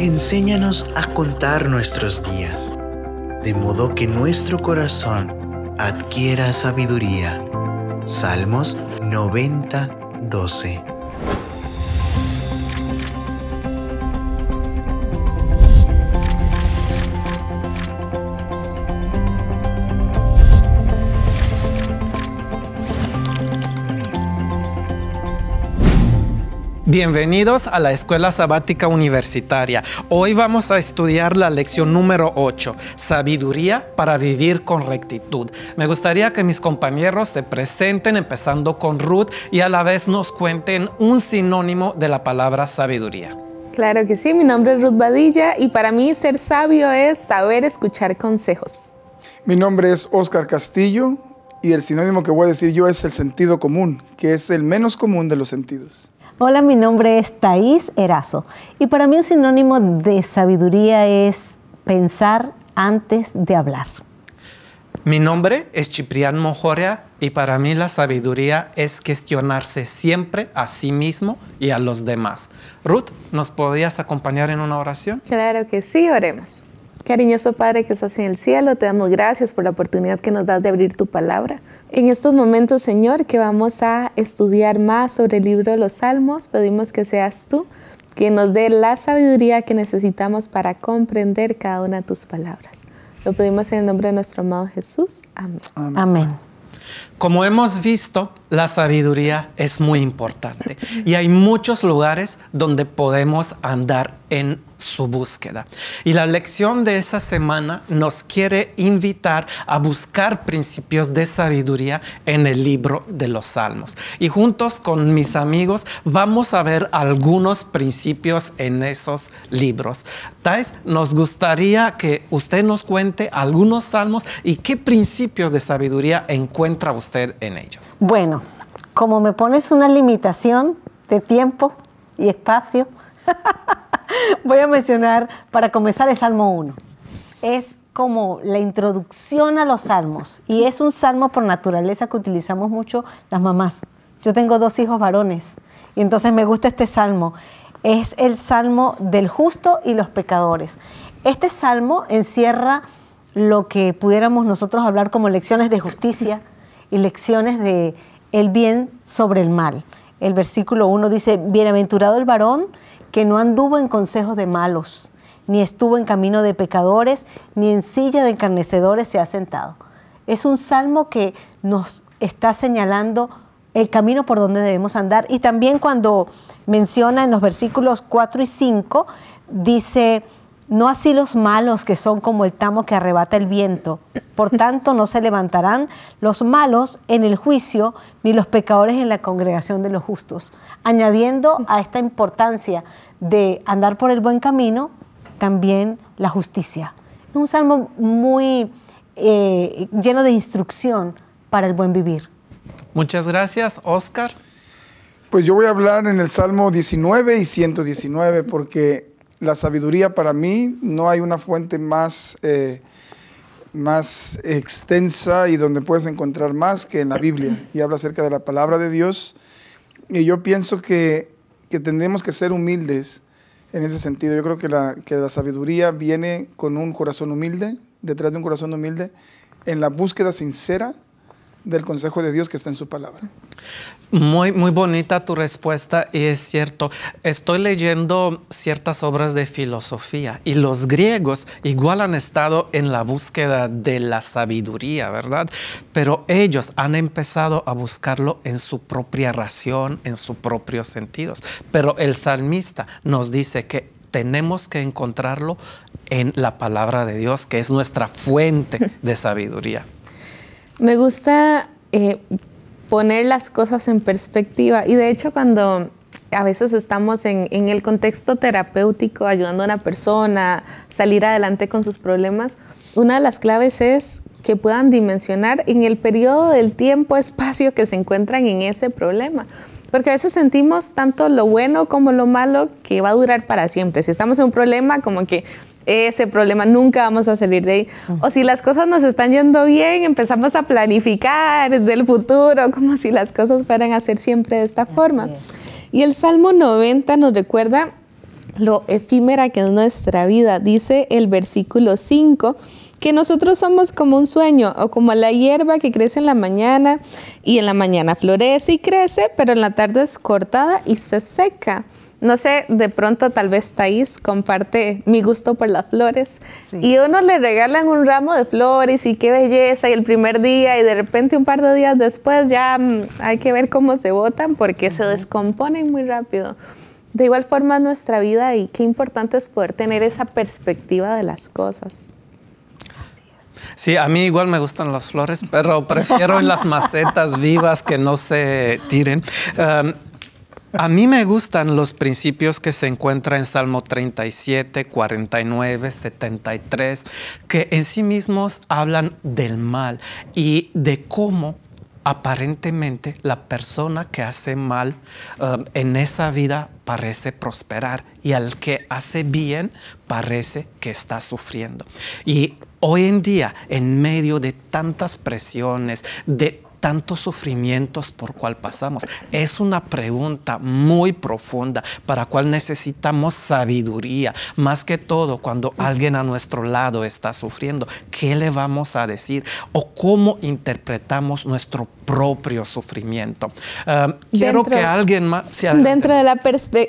enséñanos a contar nuestros días, de modo que nuestro corazón adquiera sabiduría. Salmos 90, 12. Bienvenidos a la Escuela Sabática Universitaria. Hoy vamos a estudiar la lección número 8, Sabiduría para vivir con rectitud. Me gustaría que mis compañeros se presenten empezando con Ruth y a la vez nos cuenten un sinónimo de la palabra sabiduría. Claro que sí, mi nombre es Ruth Badilla y para mí ser sabio es saber escuchar consejos. Mi nombre es Oscar Castillo y el sinónimo que voy a decir yo es el sentido común, que es el menos común de los sentidos. Hola, mi nombre es Thaís Erazo y para mí un sinónimo de sabiduría es pensar antes de hablar. Mi nombre es Chiprián Mojorea y para mí la sabiduría es cuestionarse siempre a sí mismo y a los demás. Ruth, ¿nos podías acompañar en una oración? Claro que sí, oremos. Cariñoso Padre que estás en el cielo, te damos gracias por la oportunidad que nos das de abrir tu palabra. En estos momentos, Señor, que vamos a estudiar más sobre el libro de los Salmos, pedimos que seas tú quien nos dé la sabiduría que necesitamos para comprender cada una de tus palabras. Lo pedimos en el nombre de nuestro amado Jesús. Amén. Amén. Como hemos visto, la sabiduría es muy importante y hay muchos lugares donde podemos andar en su búsqueda. Y la lección de esa semana nos quiere invitar a buscar principios de sabiduría en el libro de los Salmos. Y juntos con mis amigos vamos a ver algunos principios en esos libros. Thais, nos gustaría que usted nos cuente algunos salmos y qué principios de sabiduría encuentra usted en ellos? Bueno, como me pones una limitación de tiempo y espacio, voy a mencionar para comenzar el Salmo 1. Es como la introducción a los salmos y es un salmo por naturaleza que utilizamos mucho las mamás. Yo tengo dos hijos varones y entonces me gusta este salmo. Es el salmo del justo y los pecadores. Este salmo encierra lo que pudiéramos nosotros hablar como lecciones de justicia, y lecciones de el bien sobre el mal. El versículo 1 dice, bienaventurado el varón que no anduvo en consejos de malos, ni estuvo en camino de pecadores, ni en silla de encarnecedores se ha sentado. Es un salmo que nos está señalando el camino por donde debemos andar. Y también cuando menciona en los versículos 4 y 5, dice, no así los malos que son como el tamo que arrebata el viento. Por tanto, no se levantarán los malos en el juicio, ni los pecadores en la congregación de los justos. Añadiendo a esta importancia de andar por el buen camino, también la justicia. Es un salmo muy eh, lleno de instrucción para el buen vivir. Muchas gracias, Oscar. Pues yo voy a hablar en el Salmo 19 y 119 porque la sabiduría para mí no hay una fuente más, eh, más extensa y donde puedes encontrar más que en la Biblia. Y habla acerca de la palabra de Dios. Y yo pienso que, que que ser humildes en ese sentido. Yo creo que la, que la sabiduría viene con un corazón humilde, detrás de un corazón humilde, en la búsqueda sincera del consejo de Dios que está en su palabra. Muy, muy bonita tu respuesta y es cierto. Estoy leyendo ciertas obras de filosofía y los griegos igual han estado en la búsqueda de la sabiduría, ¿verdad? Pero ellos han empezado a buscarlo en su propia ración, en sus propios sentidos. Pero el salmista nos dice que tenemos que encontrarlo en la palabra de Dios, que es nuestra fuente de sabiduría. Me gusta eh, poner las cosas en perspectiva y de hecho cuando a veces estamos en, en, el contexto terapéutico ayudando a una persona a salir adelante con sus problemas, una de las claves es que puedan dimensionar en el periodo del tiempo, espacio que se encuentran en ese problema. Porque a veces sentimos tanto lo bueno como lo malo que va a durar para siempre. Si estamos en un problema, como que ese problema, nunca vamos a salir de ahí. O si las cosas nos están yendo bien, empezamos a planificar del futuro, como si las cosas fueran a ser siempre de esta forma. Y el Salmo 90 nos recuerda lo efímera que es nuestra vida, dice el versículo 5 que nosotros somos como un sueño o como la hierba que crece en la mañana y en la mañana florece y crece, pero en la tarde es cortada y se seca. No sé, de pronto tal vez Thais comparte mi gusto por las flores y uno le regalan un ramo de flores y qué belleza y el primer día y de repente un par de días después ya mm, hay que ver cómo se botan porque se descomponen muy rápido. De igual forma es nuestra vida y qué importante es poder tener esa perspectiva de las cosas. Sí, a mí igual me gustan las flores, pero prefiero las macetas vivas que no se tiren. A mí me gustan los principios que se encuentran en Salmo 37, 49, 73, que en sí mismos hablan del mal y de cómo aparentemente la persona que hace mal um, en esa vida parece prosperar y al que hace bien parece que está sufriendo. Y hoy en día, en medio de tantas presiones, de tantos sufrimientos por cual pasamos? Es una pregunta muy profunda para cual necesitamos sabiduría. Más que todo, cuando alguien a nuestro lado está sufriendo, ¿qué le vamos a decir? ¿O cómo interpretamos nuestro propio sufrimiento? quiero que alguien más... dentro, de la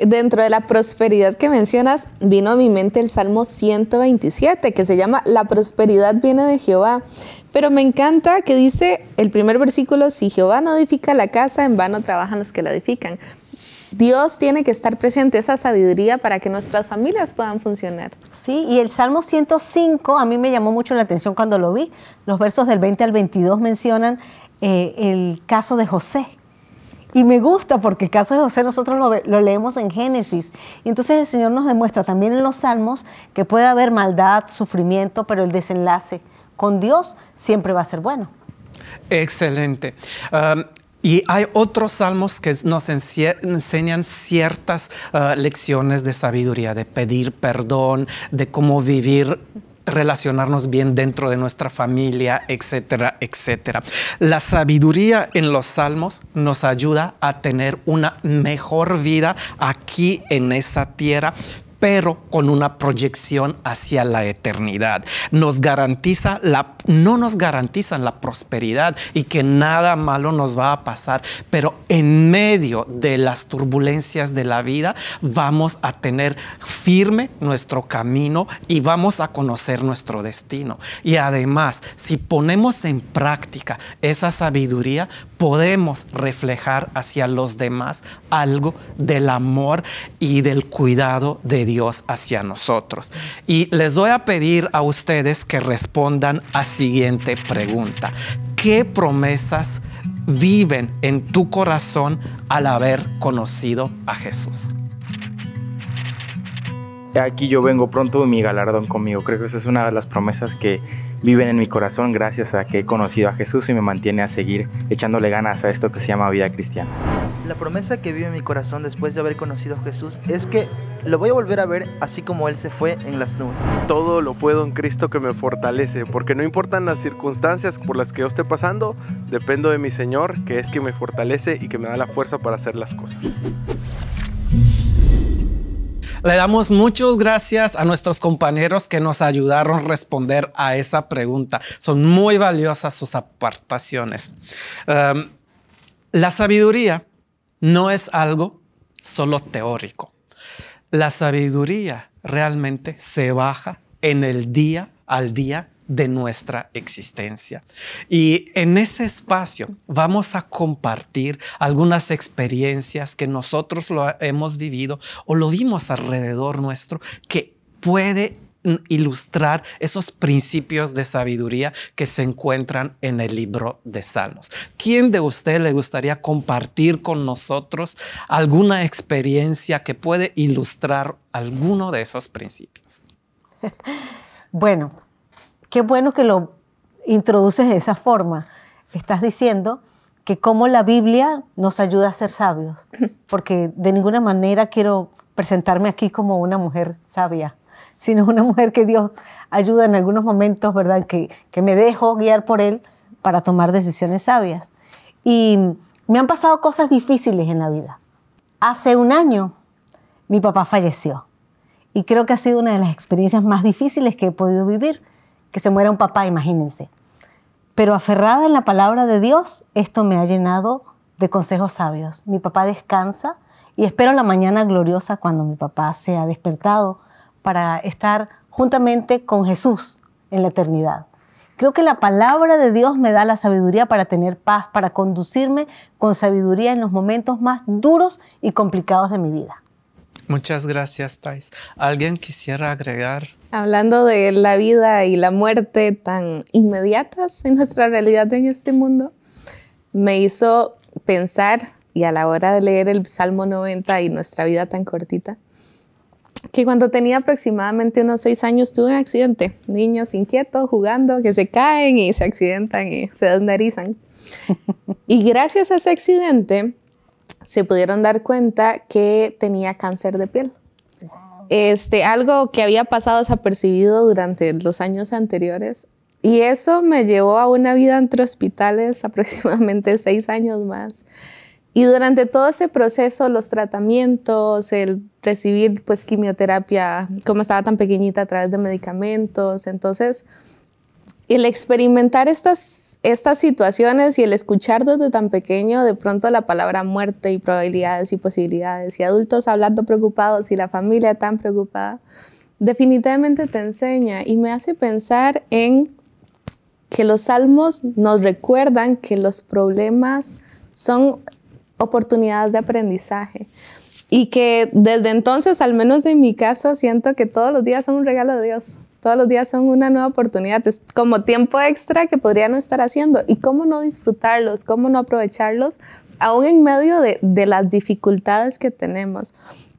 dentro de la prosperidad que mencionas, vino a mi mente el Salmo 127, que se llama La prosperidad viene de Jehová. Pero me encanta que dice el primer versículo, si Jehová no edifica la casa, en vano trabajan los que la edifican. Dios tiene que estar presente, esa sabiduría para que nuestras familias puedan funcionar. Sí, y el Salmo 105 a mí me llamó mucho la atención cuando lo vi. Los versos del 20 al 22 mencionan eh, el caso de José. Y me gusta porque el caso de José nosotros lo, leemos en Génesis. Y entonces el Señor nos demuestra también en los Salmos que puede haber maldad, sufrimiento, pero el desenlace con Dios siempre va a ser bueno. Excelente. Um, y hay otros salmos que nos enseñan ciertas uh, lecciones de sabiduría, de pedir perdón, de cómo vivir relacionarnos bien dentro de nuestra familia, etcétera, etcétera. La sabiduría en los salmos nos ayuda a tener una mejor vida aquí en esa tierra, pero con una proyección hacia la eternidad. Nos garantiza la, no nos garantizan la prosperidad y que nada malo nos va a pasar, pero en medio de las turbulencias de la vida vamos a tener firme nuestro camino y vamos a conocer nuestro destino. Y además, si ponemos en práctica esa sabiduría, podemos reflejar hacia los demás algo del amor y del cuidado de Dios. Dios hacia nosotros. Y les voy a pedir a ustedes que respondan a siguiente pregunta. ¿Qué promesas viven en tu corazón al haber conocido a Jesús? Aquí yo vengo pronto mi galardón conmigo. Creo que esa es una de las promesas que viven en mi corazón gracias a que he conocido a Jesús y me mantiene a seguir echándole ganas a esto que se llama vida cristiana la promesa que vive en mi corazón después de haber conocido a Jesús es que lo voy a volver a ver así como Él se fue en las nubes. Todo lo puedo en Cristo que me fortalece, porque no importan las circunstancias por las que yo esté pasando, dependo de mi Señor, que es que me fortalece y que me da la fuerza para hacer las cosas. Le damos muchas gracias a nuestros compañeros que nos ayudaron a responder a esa pregunta. Son muy valiosas sus aportaciones. Em, la sabiduría no es algo solo teórico. La sabiduría realmente se baja en el día al día de nuestra existencia. Y en ese espacio vamos a compartir algunas experiencias que nosotros lo hemos vivido o lo vimos alrededor nuestro que puede ilustrar esos principios de sabiduría que se encuentran en el libro de Salmos. ¿Quién de ustedes le gustaría compartir con nosotros alguna experiencia que puede ilustrar alguno de esos principios? Bueno, qué bueno que lo introduces de esa forma. Estás diciendo que cómo la Biblia nos ayuda a ser sabios, porque de ninguna manera quiero presentarme aquí como una mujer sabia sino una mujer que Dios ayuda en algunos momentos, ¿verdad? Que, me dejo guiar por Él para tomar decisiones sabias. Y me han pasado cosas difíciles en la vida. Hace un año mi papá falleció y creo que ha sido una de las experiencias más difíciles que he podido vivir, que se muera un papá, imagínense. Pero aferrada en la palabra de Dios, esto me ha llenado de consejos sabios. Mi papá descansa y espero la mañana gloriosa cuando mi papá se ha despertado para estar juntamente con Jesús en la eternidad. Creo que la palabra de Dios me da la sabiduría para tener paz, para conducirme con sabiduría en los momentos más duros y complicados de mi vida. Muchas gracias, Thais. ¿Alguien quisiera agregar? Hablando de la vida y la muerte tan inmediatas en nuestra realidad en este mundo, me hizo pensar, y a la hora de leer el Salmo 90 y nuestra vida tan cortita, que cuando tenía aproximadamente unos seis años tuve un accidente. Niños inquietos jugando que se caen y se accidentan y se desnarizan. y gracias a ese accidente se pudieron dar cuenta que tenía cáncer de piel. Este, algo que había pasado desapercibido durante los años anteriores. Y eso me llevó a una vida entre hospitales aproximadamente seis años más. Y durante todo ese proceso, los tratamientos, el recibir pues quimioterapia, como estaba tan pequeñita a través de medicamentos, entonces el experimentar estas, estas situaciones y el escuchar desde tan pequeño de pronto la palabra muerte y probabilidades y posibilidades y adultos hablando preocupados y la familia tan preocupada, definitivamente te enseña y me hace pensar en que los salmos nos recuerdan que los problemas son oportunidades de aprendizaje. Y que desde entonces, al menos en mi caso, siento que todos los días son un regalo de Dios. Todos los días son una nueva oportunidad, es como tiempo extra que podría no estar haciendo. ¿Y cómo no disfrutarlos? ¿Cómo no aprovecharlos? Aún en medio de, las dificultades que tenemos.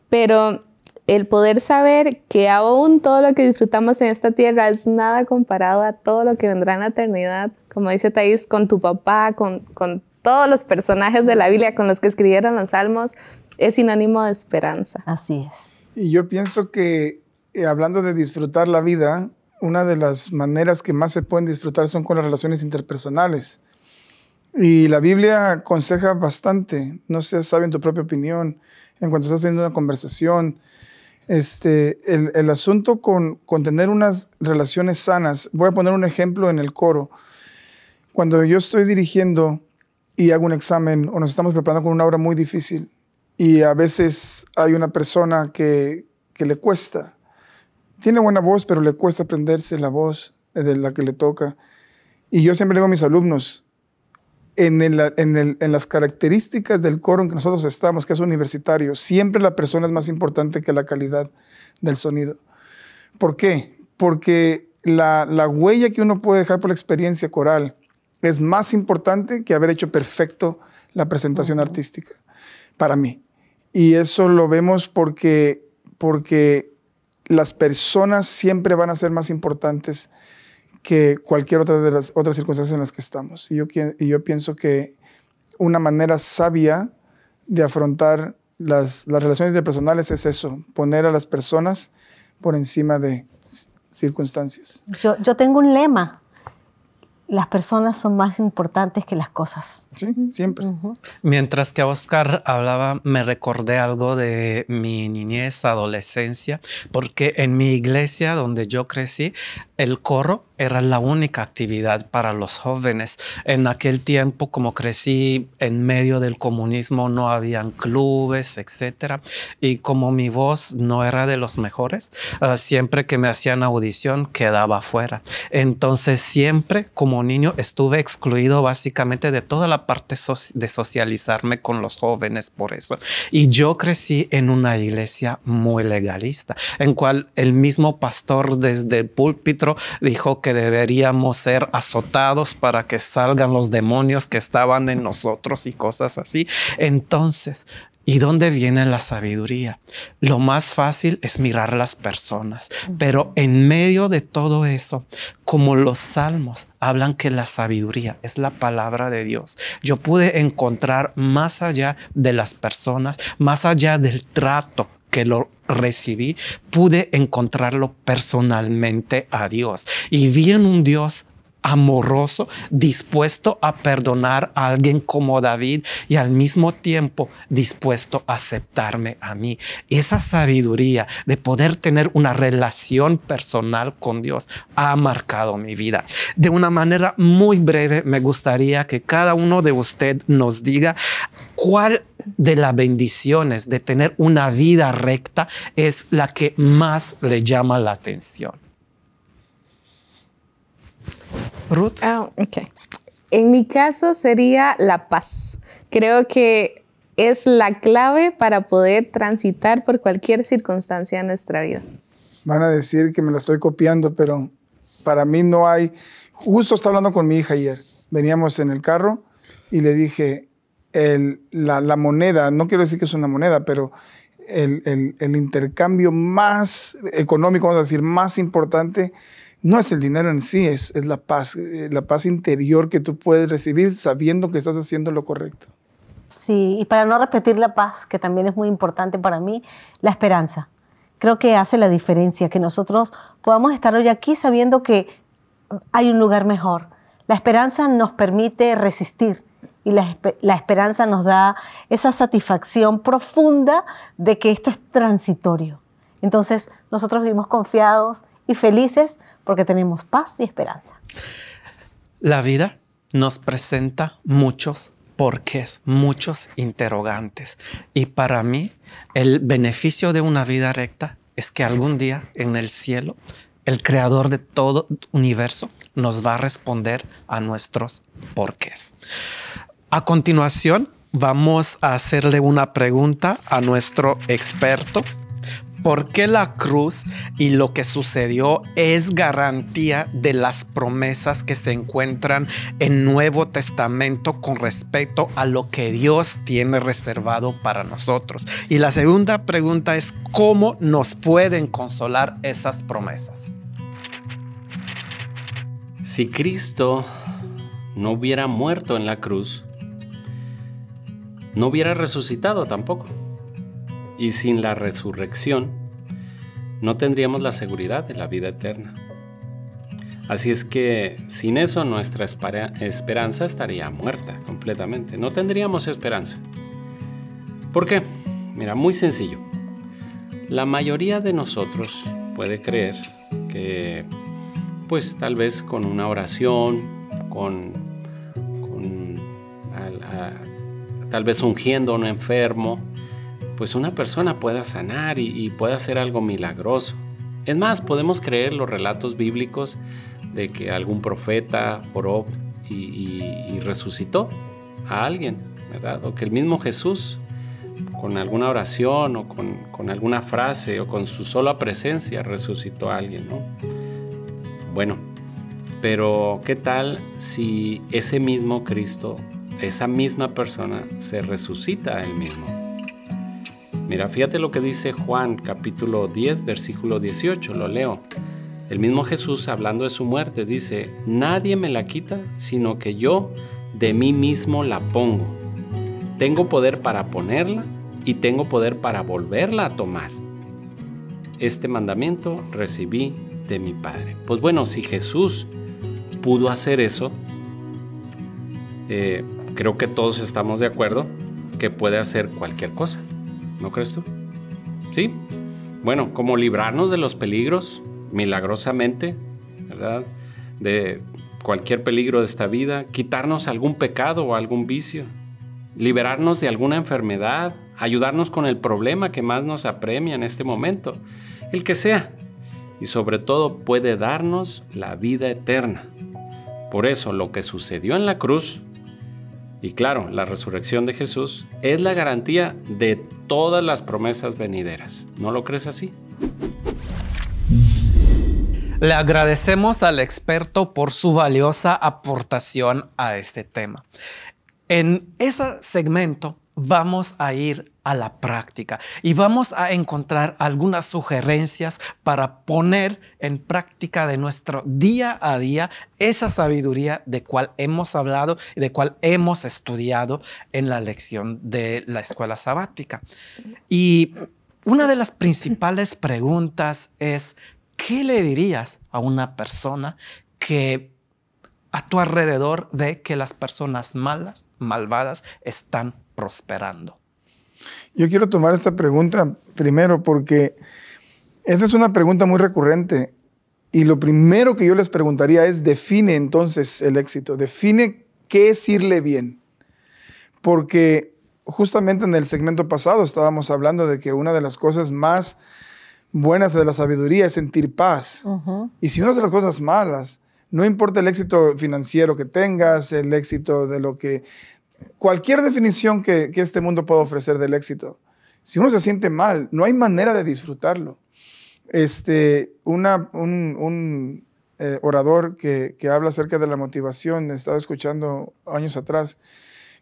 Pero el poder saber que aún todo lo que disfrutamos en esta tierra es nada comparado a todo lo que vendrá en la eternidad, como dice Thais, con tu papá, con, con todos los personajes de la Biblia con los que escribieron los salmos es sin ánimo de esperanza. Así es. Y yo pienso que eh, hablando de disfrutar la vida, una de las maneras que más se pueden disfrutar son con las relaciones interpersonales. Y la Biblia aconseja bastante, no seas sabio en tu propia opinión, en cuanto estás teniendo una conversación. Este, el, asunto con, tener unas relaciones sanas, voy a poner un ejemplo en el coro. Cuando yo estoy dirigiendo, y hago un examen o nos estamos preparando con una obra muy difícil y a veces hay una persona que, le cuesta. Tiene buena voz, pero le cuesta aprenderse la voz de la que le toca. Y yo siempre digo a mis alumnos, en, las características del coro en que nosotros estamos, que es universitario, siempre la persona es más importante que la calidad del sonido. ¿Por qué? Porque la, la huella que uno puede dejar por la experiencia coral es más importante que haber hecho perfecto la presentación artística para mí. Y eso lo vemos porque, porque las personas siempre van a ser más importantes que cualquier otra de las otras circunstancias en las que estamos. Y yo, y yo pienso que una manera sabia de afrontar las, las relaciones interpersonales es eso, poner a las personas por encima de circunstancias. Yo, yo tengo un lema las personas son más importantes que las cosas. Sí, siempre. Mientras que Oscar hablaba, me recordé algo de mi niñez, adolescencia, porque en mi iglesia donde yo crecí, el coro era la única actividad para los jóvenes. En aquel tiempo, como crecí en medio del comunismo, no habían clubes, etcétera. Y como mi voz no era de los mejores, ah, siempre que me hacían audición quedaba fuera. Entonces, siempre como niño estuve excluido básicamente de toda la parte de socializarme con los jóvenes por eso. Y yo crecí en una iglesia muy legalista, en cual el mismo pastor desde el púlpito dijo que deberíamos ser azotados para que salgan los demonios que estaban en nosotros y cosas así. Entonces, ¿Y dónde viene la sabiduría? Lo más fácil es mirar las personas, pero en medio de todo eso, como los salmos hablan que la sabiduría es la palabra de Dios, yo pude encontrar más allá de las personas, más allá del trato que lo recibí, pude encontrarlo personalmente a Dios. Y vi en un Dios amoroso, dispuesto a perdonar a alguien como David y al mismo tiempo dispuesto a aceptarme a mí. Esa sabiduría de poder tener una relación personal con Dios ha marcado mi vida. De una manera muy breve, me gustaría que cada uno de ustedes nos diga cuál de las bendiciones de tener una vida recta es la que más le llama la atención. Ruth. Ah, en mi caso sería la paz. Creo que es la clave para poder transitar por cualquier circunstancia de nuestra vida. Van a decir que me la estoy copiando, pero para mí no hay... Justo estaba hablando con mi hija ayer. Veníamos en el carro y le dije, la, moneda, no quiero decir que es una moneda, pero el, el intercambio más económico, vamos a decir, más importante no es el dinero en sí, es, es la, paz, eh, la paz interior que tú puedes recibir sabiendo que estás haciendo lo correcto. Sí, y para no repetir la paz, que también es muy importante para mí, la esperanza. Creo que hace la diferencia que nosotros podamos estar hoy aquí sabiendo que hay un lugar mejor. La esperanza nos permite resistir y la, la esperanza nos da esa satisfacción profunda de que esto es transitorio. Entonces nosotros vivimos confiados y felices porque tenemos paz y esperanza. La vida nos presenta muchos porqués, muchos interrogantes. Y para mí, el beneficio de una vida recta es que algún día en el cielo, el creador de todo universo nos va a responder a nuestros porqués. A continuación, vamos a hacerle una pregunta a nuestro experto ¿Por qué la cruz y lo que sucedió es garantía de las promesas que se encuentran en Nuevo Testamento con respecto a lo que Dios tiene reservado para nosotros. Y la segunda pregunta es, ¿cómo nos pueden consolar esas promesas? Si Cristo no hubiera muerto en la cruz, no hubiera resucitado tampoco y sin la resurrección, no tendríamos la seguridad de la vida eterna. Así es que sin eso nuestra esperanza estaría muerta completamente. No tendríamos esperanza. ¿Por qué? Mira, muy sencillo. La mayoría de nosotros puede creer que pues tal vez con una oración, con, tal vez ungiendo a un enfermo, pues una persona pueda sanar y, pueda hacer algo milagroso. Es más, podemos creer los relatos bíblicos de que algún profeta oró y, resucitó a alguien, ¿verdad? O que el mismo Jesús, con alguna oración o con, con alguna frase o con su sola presencia, resucitó a alguien, ¿no? Bueno, pero ¿qué tal si ese mismo Cristo, esa misma persona, se resucita a él mismo? Mira, fíjate lo que dice Juan capítulo 10, versículo 18, lo leo. El mismo Jesús, hablando de su muerte, dice, nadie me la quita, sino que yo de mí mismo la pongo. Tengo poder para ponerla y tengo poder para volverla a tomar. Este mandamiento recibí de mi Padre. Pues bueno, si Jesús pudo hacer eso, eh, creo que todos estamos de acuerdo que puede hacer cualquier cosa. ¿No crees tú? Sí. Bueno, como librarnos de los peligros, milagrosamente, ¿verdad? De cualquier peligro de esta vida, quitarnos algún pecado o algún vicio, liberarnos de alguna enfermedad, ayudarnos con el problema que más nos apremia en este momento, el que sea, y sobre todo puede darnos la vida eterna. Por eso lo que sucedió en la cruz y claro, la resurrección de Jesús es la garantía de todas las promesas venideras. ¿No lo crees así? Le agradecemos al experto por su valiosa aportación a este tema. En ese segmento vamos a ir a la práctica y vamos a encontrar algunas sugerencias para poner en práctica de nuestro día a día esa sabiduría de cual hemos hablado y de cual hemos estudiado en la lección de la escuela sabática. Y una de las principales preguntas es, ¿qué le dirías a una persona que a tu alrededor ve que las personas malas, malvadas, están prosperando? Yo quiero tomar esta pregunta primero porque esta es una pregunta muy recurrente y lo primero que yo les preguntaría es define entonces el éxito, define qué es irle bien. Porque justamente en el segmento pasado estábamos hablando de que una de las cosas más buenas de la sabiduría es sentir paz. Y si una de las cosas malas, no importa el éxito financiero que tengas, el éxito de lo que cualquier definición que, este mundo pueda ofrecer del éxito, si uno se siente mal, no hay manera de disfrutarlo. Este, un, eh, orador que, habla acerca de la motivación, estaba escuchando años atrás,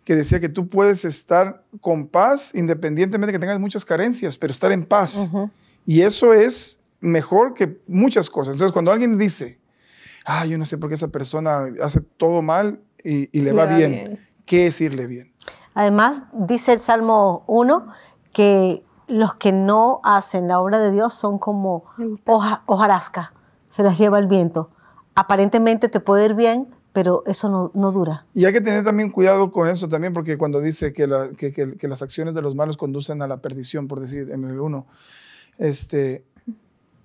que decía que tú puedes estar con paz independientemente de que tengas muchas carencias, pero estar en paz. Y eso es mejor que muchas cosas. Entonces, cuando alguien dice, ay, yo no sé por qué esa persona hace todo mal y, le, va, bien qué decirle bien. Además, dice el Salmo 1 que los que no hacen la obra de Dios son como hojarasca, se las lleva el viento. Aparentemente te puede ir bien, pero eso no, dura. Y hay que tener también cuidado con eso también, porque cuando dice que, que las acciones de los malos conducen a la perdición, por decir en el 1, este,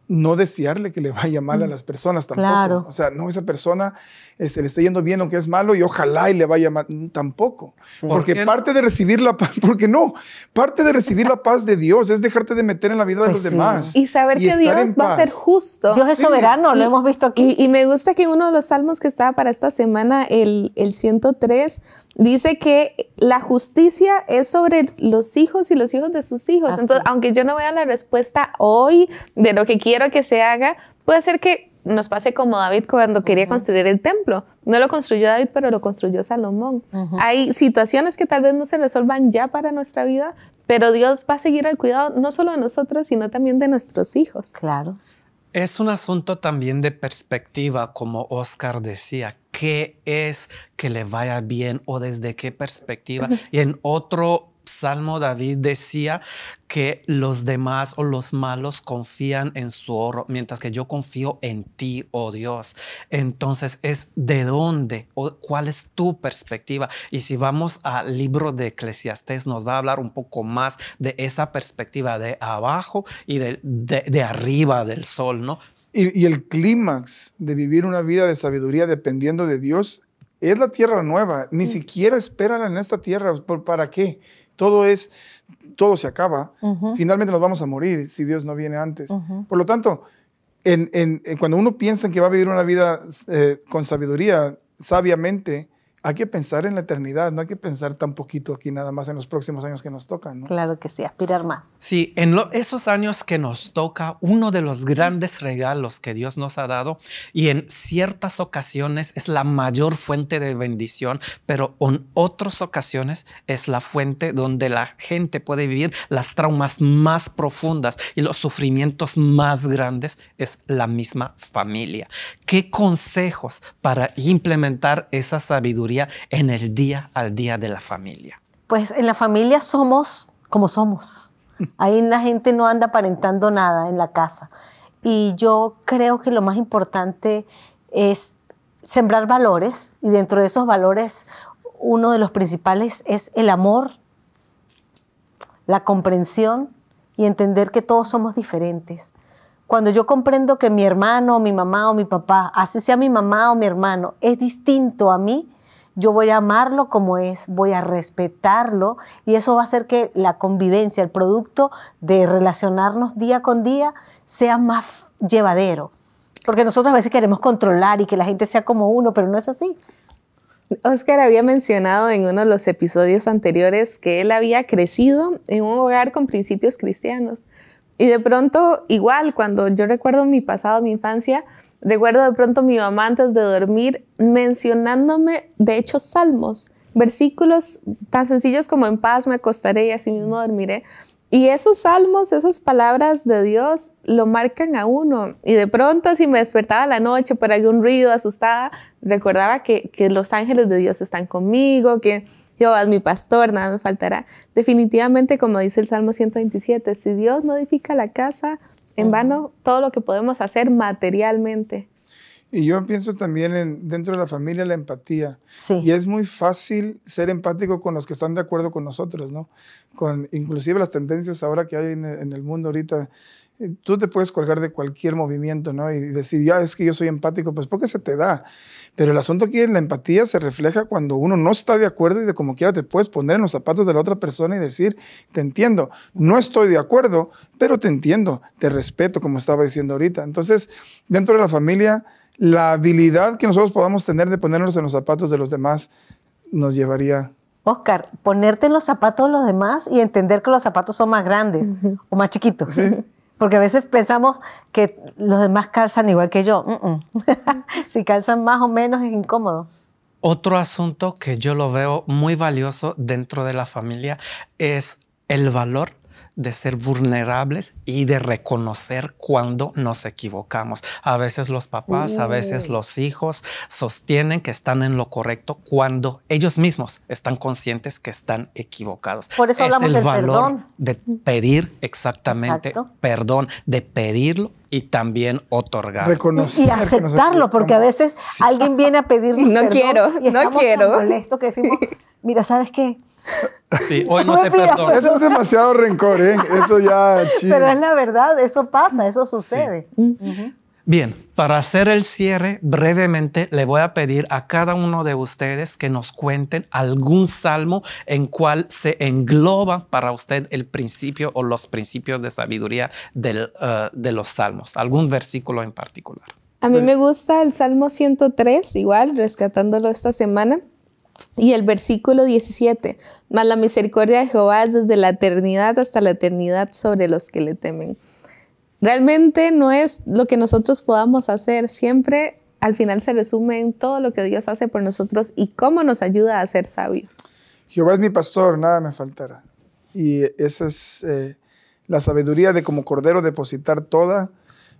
no desearle que le vaya mal a mm, las personas tampoco. O sea, no, esa persona este, le está yendo bien o que es malo y ojalá y le vaya mal. Mm, tampoco. porque parte de recibir la paz, porque no, parte de recibir la paz de Dios es dejarte de meter en la vida de pues los demás. Y saber que Dios va a ser justo. Dios es soberano, lo hemos visto aquí. Y, me gusta que uno de los salmos que estaba para esta semana, el, 103, dice que la justicia es sobre los hijos y los hijos de sus hijos. Entonces, aunque yo no vea la respuesta hoy de lo que quiero, quiero que se haga, puede ser que nos pase como David cuando quería construir el templo. No lo construyó David, pero lo construyó Salomón. Hay situaciones que tal vez no se resuelvan ya para nuestra vida, pero Dios va a seguir al cuidado no solo de nosotros, sino también de nuestros hijos. Claro. Es un asunto también de perspectiva, como Oscar decía. ¿Qué es que le vaya bien o desde qué perspectiva? Y en otro Salmo David decía que los demás o los malos confían en su oro, mientras que yo confío en ti, oh Dios. Entonces es de dónde o cuál es tu perspectiva. Y si vamos al libro de Eclesiastés, nos va a hablar un poco más de esa perspectiva de abajo y de, arriba del sol, ¿no? Y, el clímax de vivir una vida de sabiduría dependiendo de Dios es la tierra nueva. Ni mm. siquiera esperan en esta tierra. ¿Para qué? Todo es, todo se acaba. Finalmente nos vamos a morir si Dios no viene antes. Por lo tanto, en, cuando uno piensa que va a vivir una vida eh, con sabiduría, sabiamente, hay que pensar en la eternidad, no hay que pensar tan poquito aquí nada más en los próximos años que nos tocan. ¿no? Claro que sí, aspirar más. Sí, en esos años que nos toca, uno de los grandes regalos que Dios nos ha dado y en ciertas ocasiones es la mayor fuente de bendición, pero en otras ocasiones es la fuente donde la gente puede vivir las traumas más profundas y los sufrimientos más grandes es la misma familia. ¿Qué consejos para implementar esa sabiduría? en el día al día de la familia? Pues en la familia somos como somos. Ahí la gente no anda aparentando nada en la casa. Y yo creo que lo más importante es sembrar valores y dentro de esos valores uno de los principales es el amor, la comprensión y entender que todos somos diferentes. Cuando yo comprendo que mi hermano, o mi mamá o mi papá, así sea mi mamá o mi hermano, es distinto a mí, yo voy a amarlo como es, voy a respetarlo y eso va a hacer que la convivencia, el producto de relacionarnos día con día sea más llevadero. Porque nosotros a veces queremos controlar y que la gente sea como uno, pero no es así. Oscar había mencionado en uno de los episodios anteriores que él había crecido en un hogar con principios cristianos. Y de pronto, igual, cuando yo recuerdo mi pasado, mi infancia, Recuerdo de pronto mi mamá antes de dormir mencionándome, de hecho, salmos, versículos tan sencillos como en paz me acostaré y así mismo dormiré. Y esos salmos, esas palabras de Dios lo marcan a uno. Y de pronto si me despertaba la noche por algún ruido, asustada, recordaba que, los ángeles de Dios están conmigo, que yo es mi pastor, nada me faltará. Definitivamente, como dice el Salmo 127, si Dios no edifica la casa, en vano todo lo que podemos hacer materialmente. Y yo pienso también dentro de la familia la empatía. Y es muy fácil ser empático con los que están de acuerdo con nosotros, ¿no? Con inclusive las tendencias ahora que hay en el mundo ahorita, Tú te puedes colgar de cualquier movimiento, ¿no? Y decir, ya es que yo soy empático, pues porque se te da. Pero el asunto aquí es la empatía se refleja cuando uno no está de acuerdo y de como quiera te puedes poner en los zapatos de la otra persona y decir, te entiendo, no estoy de acuerdo, pero te entiendo, te respeto, como estaba diciendo ahorita. Entonces, dentro de la familia, la habilidad que nosotros podamos tener de ponernos en los zapatos de los demás nos llevaría Oscar, ponerte en los zapatos de los demás y entender que los zapatos son más grandes o más chiquitos. ¿Sí? Porque a veces pensamos que los demás calzan igual que yo. si calzan más o menos es incómodo. Otro asunto que yo lo veo muy valioso dentro de la familia es el valor de ser vulnerables y de reconocer cuando nos equivocamos. A veces los papás, a veces oh. los hijos sostienen que están en lo correcto cuando ellos mismos están conscientes que están equivocados. Por eso es hablamos el valor perdón. de pedir exactamente perdón, de pedirlo y también otorgar. y aceptarlo, porque a veces alguien viene a pedir no perdón quiero, y no quiero. que decimos, mira, ¿sabes qué? Sí, hoy no, te Eso es demasiado rencor, ¿eh? Eso ya. Pero es la verdad, eso pasa, eso sucede. Bien, para hacer el cierre, brevemente le voy a pedir a cada uno de ustedes que nos cuenten algún salmo en cual se engloba para usted el principio o los principios de sabiduría del, eh, de los salmos, algún versículo en particular. A mí me gusta el Salmo 103, igual, rescatándolo esta semana. Y el versículo 17, mas la misericordia de Jehová es desde la eternidad hasta la eternidad sobre los que le temen. Realmente no es lo que nosotros podamos hacer, siempre al final se resume en todo lo que Dios hace por nosotros y cómo nos ayuda a ser sabios. Jehová es mi pastor, nada me faltará. Y esa es eh, la sabiduría de como cordero depositar toda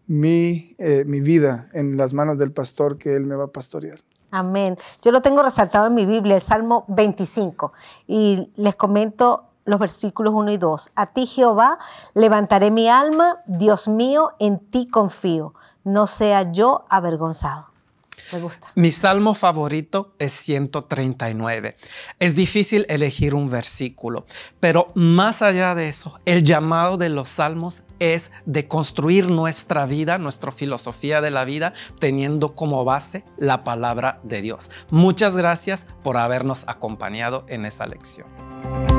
eh, mi vida en las manos del pastor que él me va a pastorear. Amén. Yo lo tengo resaltado en mi Biblia, el Salmo 25, y les comento los versículos 1 y 2. A ti, Jehová, levantaré mi alma, Dios mío, en ti confío, no sea yo avergonzado. Mi salmo favorito es 139. Es difícil elegir un versículo, pero más allá de eso, el llamado de los salmos es de construir nuestra vida, nuestra filosofía de la vida, teniendo como base la palabra de Dios. Muchas gracias por habernos acompañado en esta lección.